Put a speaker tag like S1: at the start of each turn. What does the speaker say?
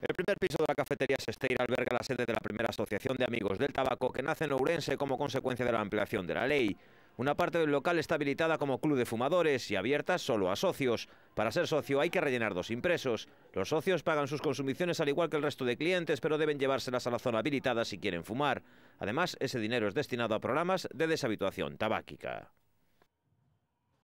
S1: El primer piso de la cafetería Sesteira alberga la sede de la primera asociación de amigos del tabaco que nace en Ourense como consecuencia de la ampliación de la ley. Una parte del local está habilitada como club de fumadores y abierta solo a socios. Para ser socio hay que rellenar dos impresos. Los socios pagan sus consumiciones al igual que el resto de clientes, pero deben llevárselas a la zona habilitada si quieren fumar. Además, ese dinero es destinado a programas de deshabituación tabáquica.